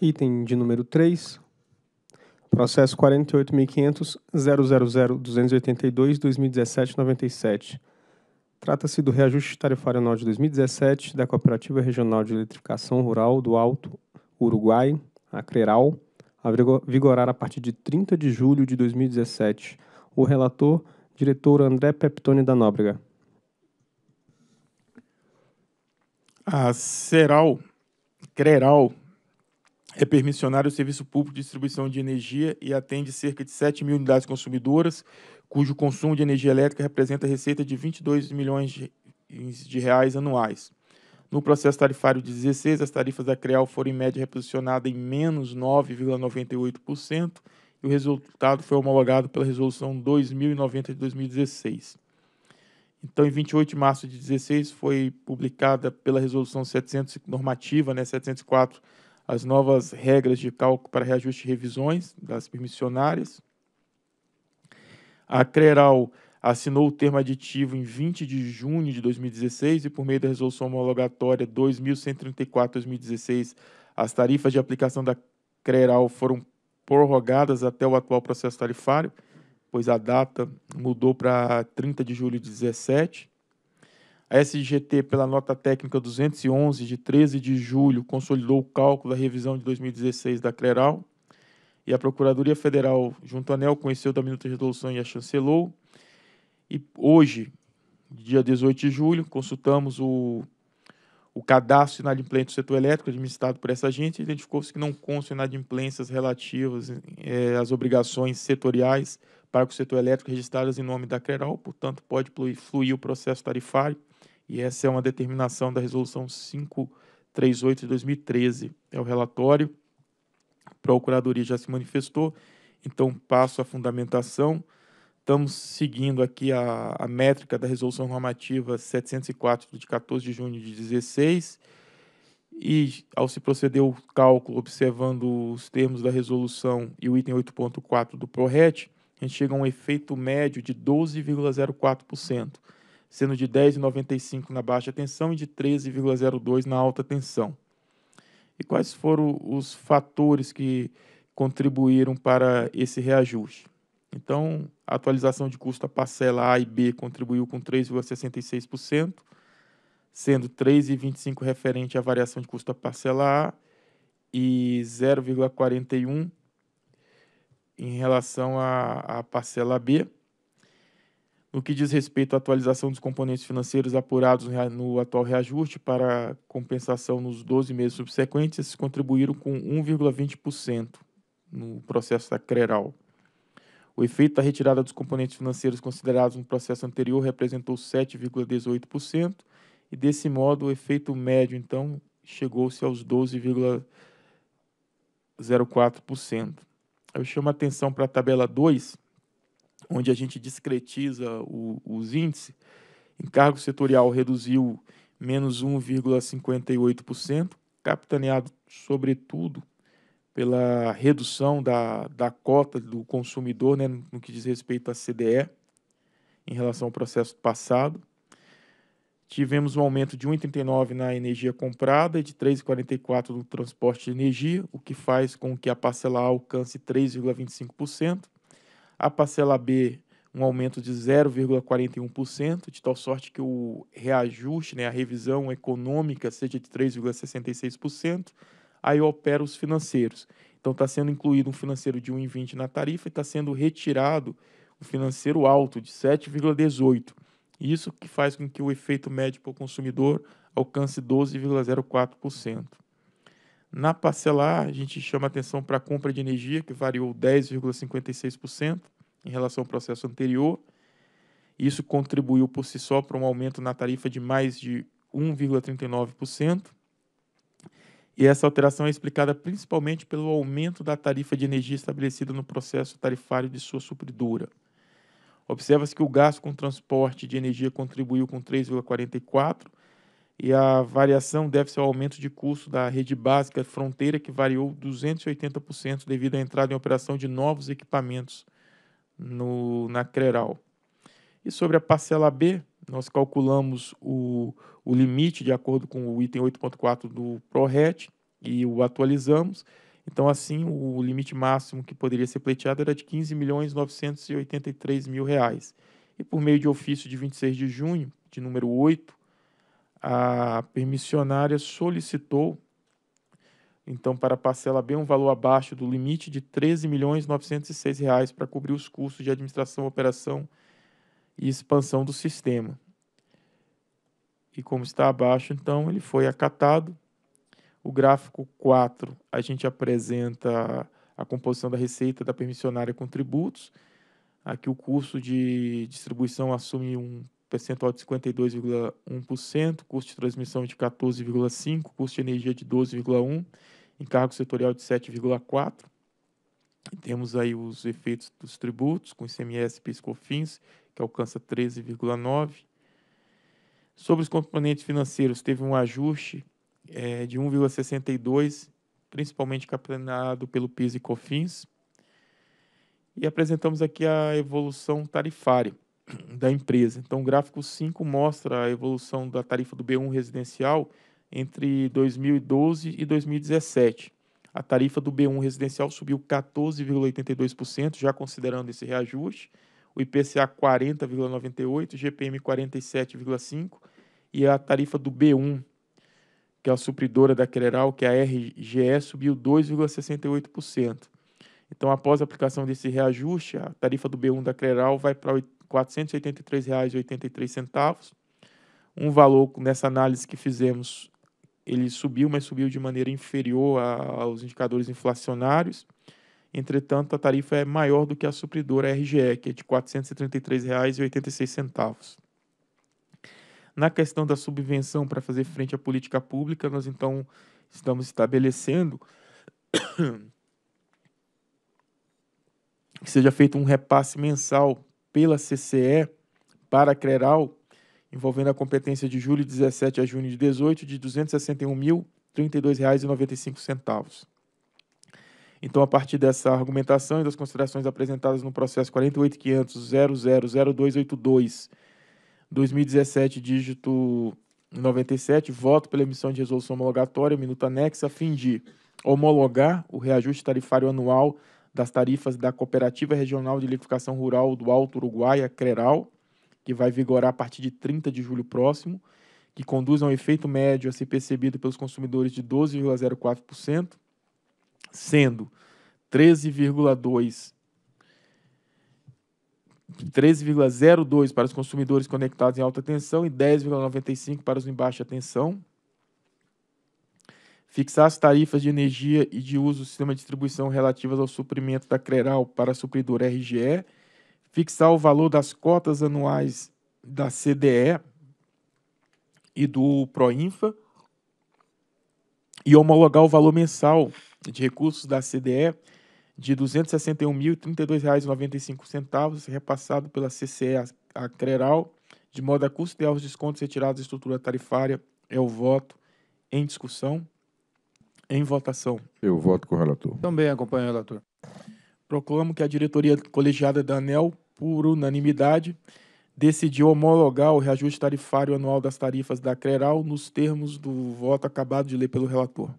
Item de número 3, processo 48.500.000.282.2017.97. Trata-se do reajuste tarifário anual de 2017 da Cooperativa Regional de Eletrificação Rural do Alto Uruguai, a CRERAL, a vigorar a partir de 30 de julho de 2017. O relator, diretor André Peptoni da Nóbrega. A CERAL, CRERAL, é permissionário o serviço público de distribuição de energia e atende cerca de 7 mil unidades consumidoras, cujo consumo de energia elétrica representa receita de 22 milhões de, reais anuais. No processo tarifário de 16, as tarifas da CREAL foram em média reposicionadas em menos 9,98% e o resultado foi homologado pela Resolução 2090 de 2016. Então, em 28 de março de 2016, foi publicada pela Resolução 700, normativa né, 704 as novas regras de cálculo para reajuste e revisões das permissionárias. A CRERAL assinou o termo aditivo em 20 de junho de 2016 e, por meio da Resolução Homologatória 2134-2016, as tarifas de aplicação da CRERAL foram prorrogadas até o atual processo tarifário, pois a data mudou para 30 de julho de 17. A SGT, pela nota técnica 211 de 13 de julho, consolidou o cálculo da revisão de 2016 da Creral. E a Procuradoria Federal, junto à ANEL, conheceu da minuta de resolução e a chancelou. E hoje, dia 18 de julho, consultamos o, o cadastro inadimplente do setor elétrico administrado por essa agente e identificou-se que não constam inadimplências relativas é, às obrigações setoriais para o setor elétrico registradas em nome da CRERAL, portanto, pode fluir o processo tarifário, e essa é uma determinação da Resolução 538 de 2013. É o relatório, a Procuradoria já se manifestou, então passo à fundamentação. Estamos seguindo aqui a, a métrica da Resolução Normativa 704, de 14 de junho de 16, e ao se proceder o cálculo observando os termos da resolução e o item 8.4 do PRORET, a gente chega a um efeito médio de 12,04%, sendo de 10,95 na baixa tensão e de 13,02 na alta tensão. E quais foram os fatores que contribuíram para esse reajuste? Então, a atualização de custo a parcela A e B contribuiu com 3,66%, sendo 3,25 referente à variação de custo a parcela A e 0,41 em relação à, à parcela B. No que diz respeito à atualização dos componentes financeiros apurados no atual reajuste para compensação nos 12 meses subsequentes, esses contribuíram com 1,20% no processo da CRERAL. O efeito da retirada dos componentes financeiros considerados no processo anterior representou 7,18%, e desse modo o efeito médio, então, chegou-se aos 12,04% eu chamo a atenção para a tabela 2, onde a gente discretiza o, os índices. Encargo setorial reduziu menos 1,58%, capitaneado, sobretudo, pela redução da, da cota do consumidor né, no que diz respeito à CDE em relação ao processo passado. Tivemos um aumento de 1,39 na energia comprada e de 3,44 no transporte de energia, o que faz com que a parcela A alcance 3,25%. A parcela B, um aumento de 0,41%, de tal sorte que o reajuste, né, a revisão econômica, seja de 3,66%. Aí opera os financeiros. Então está sendo incluído um financeiro de 1,20 na tarifa e está sendo retirado o financeiro alto de 7,18. Isso que faz com que o efeito médio para o consumidor alcance 12,04%. Na parcelar, a gente chama atenção para a compra de energia, que variou 10,56% em relação ao processo anterior. Isso contribuiu por si só para um aumento na tarifa de mais de 1,39%. E essa alteração é explicada principalmente pelo aumento da tarifa de energia estabelecida no processo tarifário de sua supridora. Observa-se que o gasto com transporte de energia contribuiu com 3,44 e a variação deve-se ao aumento de custo da rede básica fronteira, que variou 280% devido à entrada em operação de novos equipamentos no, na Creral. E sobre a parcela B, nós calculamos o, o limite de acordo com o item 8.4 do ProRet e o atualizamos. Então, assim, o limite máximo que poderia ser pleiteado era de 15 milhões mil reais. E por meio de ofício de 26 de junho, de número 8, a permissionária solicitou, então, para a parcela B, um valor abaixo do limite de 13 milhões reais para cobrir os custos de administração, operação e expansão do sistema. E como está abaixo, então, ele foi acatado o gráfico 4, a gente apresenta a composição da receita da permissionária com tributos. Aqui o custo de distribuição assume um percentual de 52,1%, custo de transmissão de 14,5%, custo de energia de 12,1%, encargo setorial de 7,4%. Temos aí os efeitos dos tributos, com ICMS, PIS, COFINS, que alcança 13,9%. Sobre os componentes financeiros, teve um ajuste é, de 1,62, principalmente capitaneado pelo PIS e COFINS. E apresentamos aqui a evolução tarifária da empresa. Então, o gráfico 5 mostra a evolução da tarifa do B1 residencial entre 2012 e 2017. A tarifa do B1 residencial subiu 14,82%, já considerando esse reajuste, o IPCA 40,98, GPM 47,5 e a tarifa do B1 que é a supridora da Quereral, que é a RGE, subiu 2,68%. Então, após a aplicação desse reajuste, a tarifa do B1 da Creral vai para R$ 483,83. Um valor, nessa análise que fizemos, ele subiu, mas subiu de maneira inferior a, aos indicadores inflacionários. Entretanto, a tarifa é maior do que a supridora RGE, que é de R$ 433,86. Na questão da subvenção para fazer frente à política pública, nós então estamos estabelecendo que seja feito um repasse mensal pela CCE para a CRERAL, envolvendo a competência de julho de 17 a junho de 18, de R$ 261.032,95. Então, a partir dessa argumentação e das considerações apresentadas no processo 48500000282 2017, dígito 97, voto pela emissão de resolução homologatória, minuta anexa, a fim de homologar o reajuste tarifário anual das tarifas da Cooperativa Regional de Eletrificação Rural do Alto Uruguai, a CRERAL, que vai vigorar a partir de 30 de julho próximo, que conduz a um efeito médio a ser percebido pelos consumidores de 12,04%, sendo 13,2% 13,02 para os consumidores conectados em alta tensão e 10,95 para os em baixa tensão. Fixar as tarifas de energia e de uso do sistema de distribuição relativas ao suprimento da CRERAL para a supridora RGE. Fixar o valor das cotas anuais da CDE e do Proinfa. E homologar o valor mensal de recursos da CDE de R$ 261.032,95 repassado pela CCE à Creral, de modo a custear os descontos retirados da estrutura tarifária. É o voto em discussão, em votação. Eu voto com o relator. Também acompanho o relator. Proclamo que a diretoria colegiada da ANEL, por unanimidade, decidiu homologar o reajuste tarifário anual das tarifas da Creral nos termos do voto acabado de ler pelo relator.